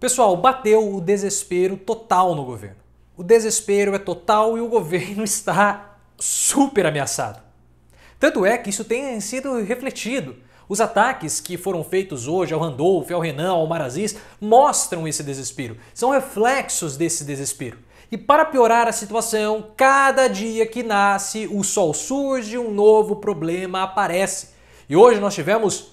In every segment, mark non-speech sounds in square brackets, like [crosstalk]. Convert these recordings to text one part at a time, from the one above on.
Pessoal, bateu o desespero total no governo. O desespero é total e o [laughs] governo está super ameaçado. Tanto é que isso tem sido refletido. Os ataques que foram feitos hoje ao Randolph, ao Renan, ao Marazis mostram esse desespero. São reflexos desse desespero. E para piorar a situação, cada dia que nasce o sol surge, um novo problema aparece. E hoje nós tivemos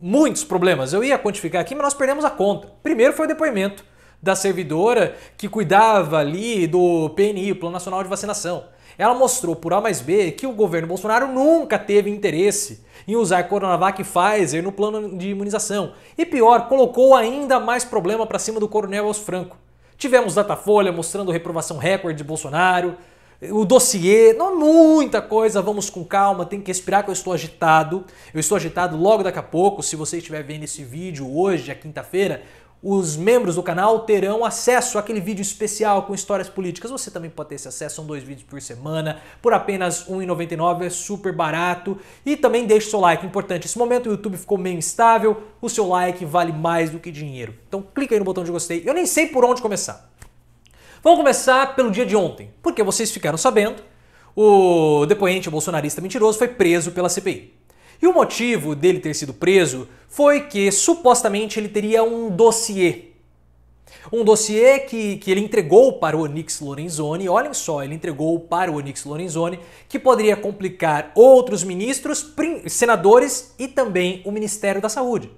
muitos problemas. Eu ia quantificar aqui, mas nós perdemos a conta. Primeiro foi o depoimento da servidora que cuidava ali do PNI, Plano Nacional de Vacinação. Ela mostrou por A mais B que o governo Bolsonaro nunca teve interesse em usar Coronavac e Pfizer no plano de imunização. E pior, colocou ainda mais problema para cima do coronel Os Franco. Tivemos Datafolha mostrando reprovação recorde de Bolsonaro, o dossiê, não é muita coisa, vamos com calma, tem que respirar que eu estou agitado. Eu estou agitado logo daqui a pouco, se você estiver vendo esse vídeo hoje, é quinta-feira, os membros do canal terão acesso àquele vídeo especial com histórias políticas. Você também pode ter esse acesso, são dois vídeos por semana, por apenas R$1,99, é super barato. E também deixe seu like, importante. Nesse momento o YouTube ficou meio instável, o seu like vale mais do que dinheiro. Então clica aí no botão de gostei. Eu nem sei por onde começar. Vamos começar pelo dia de ontem, porque vocês ficaram sabendo, o depoente bolsonarista mentiroso foi preso pela CPI. E o motivo dele ter sido preso foi que supostamente ele teria um dossiê. Um dossiê que, que ele entregou para o Onix Lorenzoni, olhem só, ele entregou para o Onix Lorenzoni, que poderia complicar outros ministros, senadores e também o Ministério da Saúde.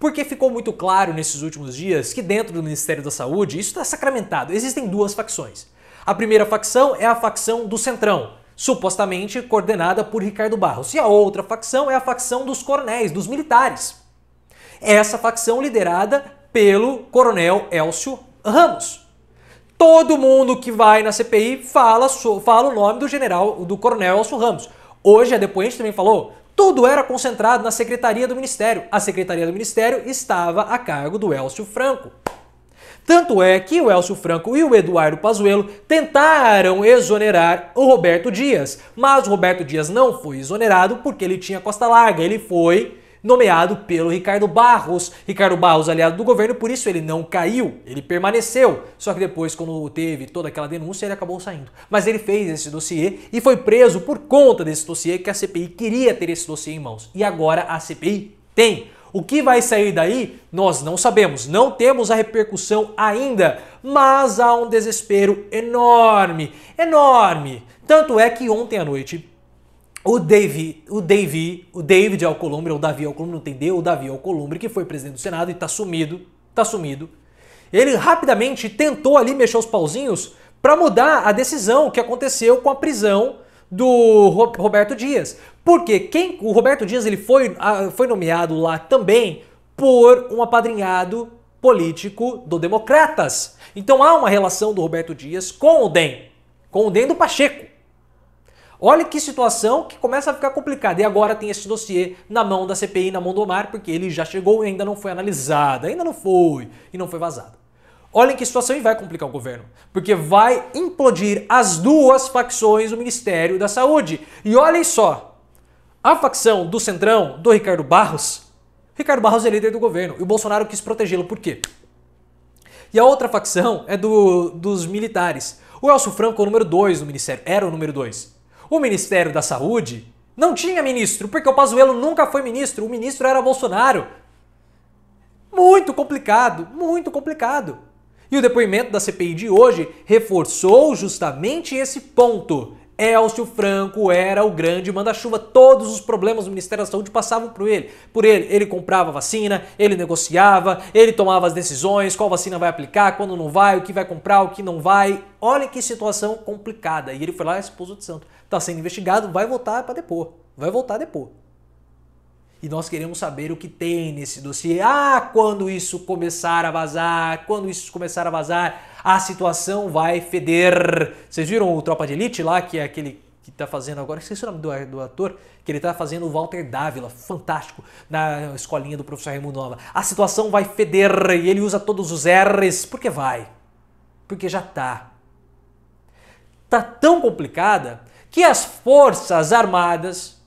Porque ficou muito claro nesses últimos dias que dentro do Ministério da Saúde isso está sacramentado. Existem duas facções. A primeira facção é a facção do Centrão, supostamente coordenada por Ricardo Barros. E a outra facção é a facção dos coronéis, dos militares. Essa facção liderada pelo coronel Elcio Ramos. Todo mundo que vai na CPI fala, fala o nome do general, do coronel Elcio Ramos. Hoje a depoente também falou: tudo era concentrado na Secretaria do Ministério. A Secretaria do Ministério estava a cargo do Elcio Franco. Tanto é que o Elcio Franco e o Eduardo Pazuello tentaram exonerar o Roberto Dias, mas o Roberto Dias não foi exonerado porque ele tinha costa larga, ele foi nomeado pelo Ricardo Barros. Ricardo Barros, aliado do governo, por isso ele não caiu, ele permaneceu. Só que depois, quando teve toda aquela denúncia, ele acabou saindo. Mas ele fez esse dossiê e foi preso por conta desse dossiê, que a CPI queria ter esse dossiê em mãos. E agora a CPI tem. O que vai sair daí, nós não sabemos, não temos a repercussão ainda, mas há um desespero enorme, enorme. Tanto é que ontem à noite o Dave, o Dave, o David Alcolumbre, ou Davi Alcolumbre, não o Davi Alcolumbre, que foi presidente do Senado e tá sumido, tá sumido. Ele rapidamente tentou ali mexer os pauzinhos para mudar a decisão que aconteceu com a prisão do Roberto Dias. Porque quem o Roberto Dias ele foi, ah, foi nomeado lá também por um apadrinhado político do Democratas. Então há uma relação do Roberto Dias com o DEM, com o DEM do Pacheco. Olha que situação que começa a ficar complicada. E agora tem esse dossiê na mão da CPI, na mão do Omar, porque ele já chegou e ainda não foi analisado, ainda não foi e não foi vazado. Olhem que situação e vai complicar o governo, porque vai implodir as duas facções do Ministério da Saúde. E olhem só, a facção do Centrão, do Ricardo Barros, Ricardo Barros é líder do governo e o Bolsonaro quis protegê-lo, por quê? E a outra facção é do, dos militares. O Elcio Franco é o número 2 do ministério, era o número 2. O Ministério da Saúde não tinha ministro, porque o Pazuello nunca foi ministro, o ministro era Bolsonaro. Muito complicado, muito complicado. E o depoimento da CPI de hoje reforçou justamente esse ponto Elcio Franco era o grande manda-chuva. Todos os problemas do Ministério da Saúde passavam por ele. Por ele, ele comprava vacina, ele negociava, ele tomava as decisões, qual vacina vai aplicar, quando não vai, o que vai comprar, o que não vai. Olha que situação complicada. E ele foi lá e expôs o de santo. Está sendo investigado, vai voltar para depor. Vai voltar a depor. E nós queremos saber o que tem nesse dossiê. Ah, quando isso começar a vazar, quando isso começar a vazar, a situação vai feder. Vocês viram o Tropa de Elite lá, que é aquele que tá fazendo agora, esqueci o nome do, do ator, que ele tá fazendo o Walter Dávila, fantástico, na escolinha do professor Raimundo Nova. A situação vai feder e ele usa todos os R's, porque vai. Porque já tá. Tá tão complicada que as forças armadas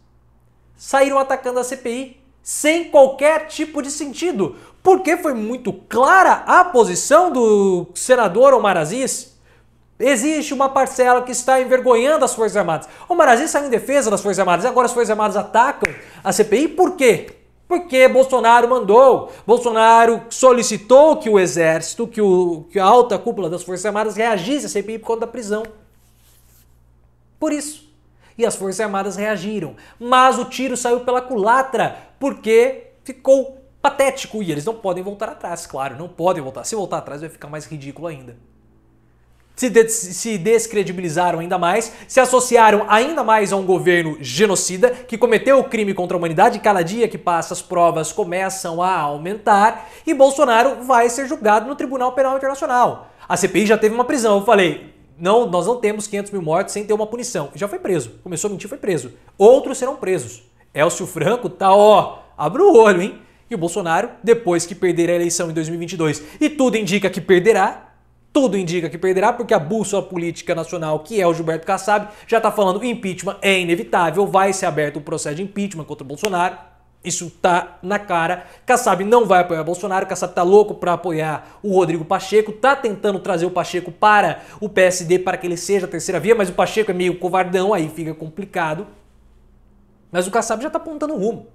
saíram atacando a CPI sem qualquer tipo de sentido, porque foi muito clara a posição do senador Omar Aziz. Existe uma parcela que está envergonhando as Forças Armadas. Omar Aziz saiu em defesa das Forças Armadas, agora as Forças Armadas atacam a CPI, por quê? Porque Bolsonaro mandou, Bolsonaro solicitou que o exército, que, o, que a alta cúpula das Forças Armadas reagisse à CPI por conta da prisão. Por isso e as Forças Armadas reagiram. Mas o tiro saiu pela culatra porque ficou patético e eles não podem voltar atrás, claro, não podem voltar. Se voltar atrás vai ficar mais ridículo ainda. Se, de se, descredibilizaram ainda mais, se associaram ainda mais a um governo genocida que cometeu o crime contra a humanidade. Cada dia que passa, as provas começam a aumentar e Bolsonaro vai ser julgado no Tribunal Penal Internacional. A CPI já teve uma prisão. Eu falei, não, nós não temos 500 mil mortes sem ter uma punição. Já foi preso. Começou a mentir, foi preso. Outros serão presos. Elcio Franco tá, ó, abre o olho, hein? E o Bolsonaro, depois que perder a eleição em 2022, e tudo indica que perderá, tudo indica que perderá, porque a bússola política nacional, que é o Gilberto Kassab, já está falando impeachment é inevitável, vai ser aberto o um processo de impeachment contra o Bolsonaro. Isso tá na cara. Kassab não vai apoiar Bolsonaro, Kassab tá louco para apoiar o Rodrigo Pacheco, tá tentando trazer o Pacheco para o PSD para que ele seja a terceira via, mas o Pacheco é meio covardão, aí fica complicado. Mas o Kassab já tá apontando o rumo.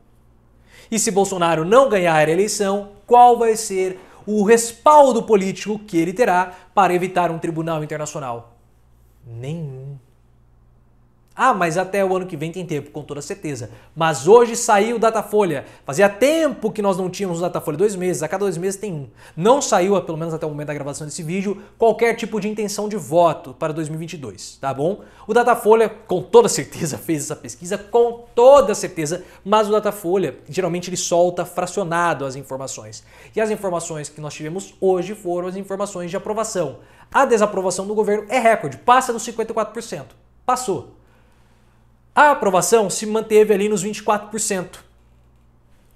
E se Bolsonaro não ganhar a eleição, qual vai ser o respaldo político que ele terá para evitar um tribunal internacional? Nenhum. Ah, mas até o ano que vem tem tempo, com toda certeza. Mas hoje saiu o Datafolha. Fazia tempo que nós não tínhamos o Datafolha, dois meses, a cada dois meses tem um. Não saiu, pelo menos até o momento da gravação desse vídeo, qualquer tipo de intenção de voto para 2022, tá bom? O Datafolha, com toda certeza, [laughs] fez essa pesquisa, com toda certeza, mas o Datafolha, geralmente ele solta fracionado as informações. E as informações que nós tivemos hoje foram as informações de aprovação. A desaprovação do governo é recorde, passa dos 54%. Passou. A aprovação se manteve ali nos 24%,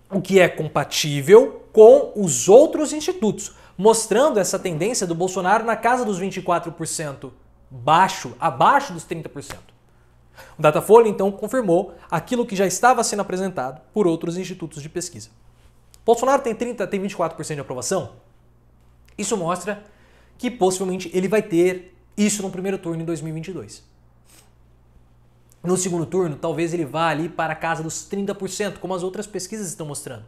o que é compatível com os outros institutos, mostrando essa tendência do Bolsonaro na casa dos 24%, baixo, abaixo dos 30%. O Datafolha então confirmou aquilo que já estava sendo apresentado por outros institutos de pesquisa. Bolsonaro tem 30, tem 24% de aprovação? Isso mostra que possivelmente ele vai ter isso no primeiro turno em 2022 no segundo turno, talvez ele vá ali para a casa dos 30%, como as outras pesquisas estão mostrando.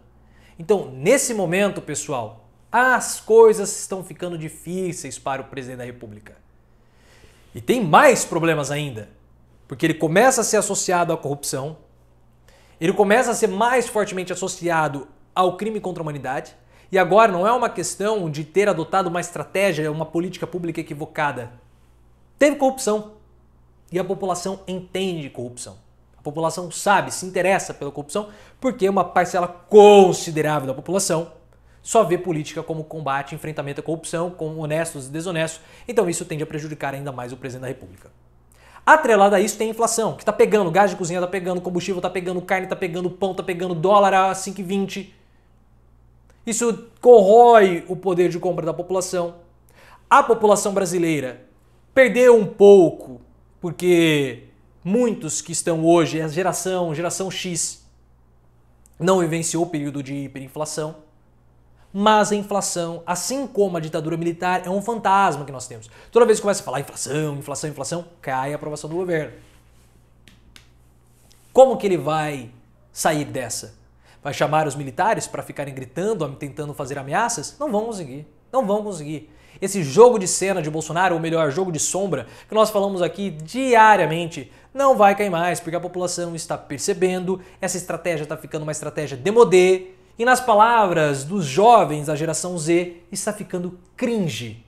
Então, nesse momento, pessoal, as coisas estão ficando difíceis para o presidente da República. E tem mais problemas ainda, porque ele começa a ser associado à corrupção, ele começa a ser mais fortemente associado ao crime contra a humanidade, e agora não é uma questão de ter adotado uma estratégia, uma política pública equivocada. Teve corrupção, e a população entende corrupção. A população sabe, se interessa pela corrupção, porque uma parcela considerável da população só vê política como combate, enfrentamento à corrupção, com honestos e desonestos. Então isso tende a prejudicar ainda mais o presidente da República. Atrelado a isso tem a inflação, que está pegando, gás de cozinha está pegando, combustível está pegando, carne está pegando, pão está pegando, dólar a 5,20. Isso corrói o poder de compra da população. A população brasileira perdeu um pouco porque muitos que estão hoje, a geração, geração X, não vivenciou o período de hiperinflação, mas a inflação, assim como a ditadura militar, é um fantasma que nós temos. Toda vez que começa a falar inflação, inflação, inflação, cai a aprovação do governo. Como que ele vai sair dessa? Vai chamar os militares para ficarem gritando, tentando fazer ameaças? Não vão conseguir. Não vão conseguir. Esse jogo de cena de Bolsonaro, ou melhor, jogo de sombra, que nós falamos aqui diariamente, não vai cair mais, porque a população está percebendo, essa estratégia está ficando uma estratégia demodê, e nas palavras dos jovens da geração Z, está ficando cringe.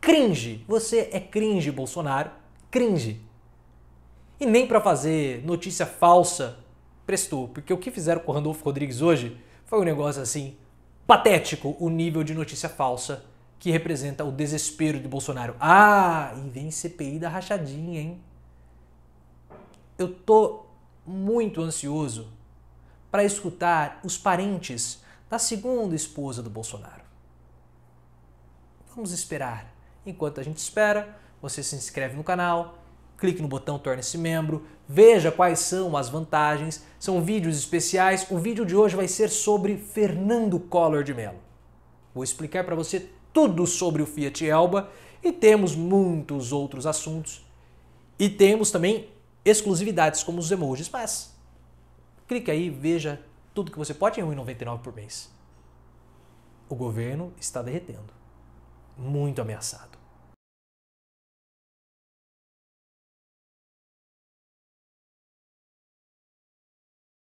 Cringe. Você é cringe, Bolsonaro. Cringe. E nem para fazer notícia falsa prestou, porque o que fizeram com o Randolfo Rodrigues hoje foi um negócio assim patético o nível de notícia falsa que representa o desespero de Bolsonaro. Ah, e vem CPI da rachadinha, hein? Eu tô muito ansioso para escutar os parentes da segunda esposa do Bolsonaro. Vamos esperar. Enquanto a gente espera, você se inscreve no canal, clique no botão torne-se membro, veja quais são as vantagens, são vídeos especiais. O vídeo de hoje vai ser sobre Fernando Collor de Mello. Vou explicar para você tudo sobre o Fiat Elba e temos muitos outros assuntos. E temos também exclusividades como os emojis, mas clique aí, veja tudo que você pode em 1,99 por mês. O governo está derretendo, muito ameaçado.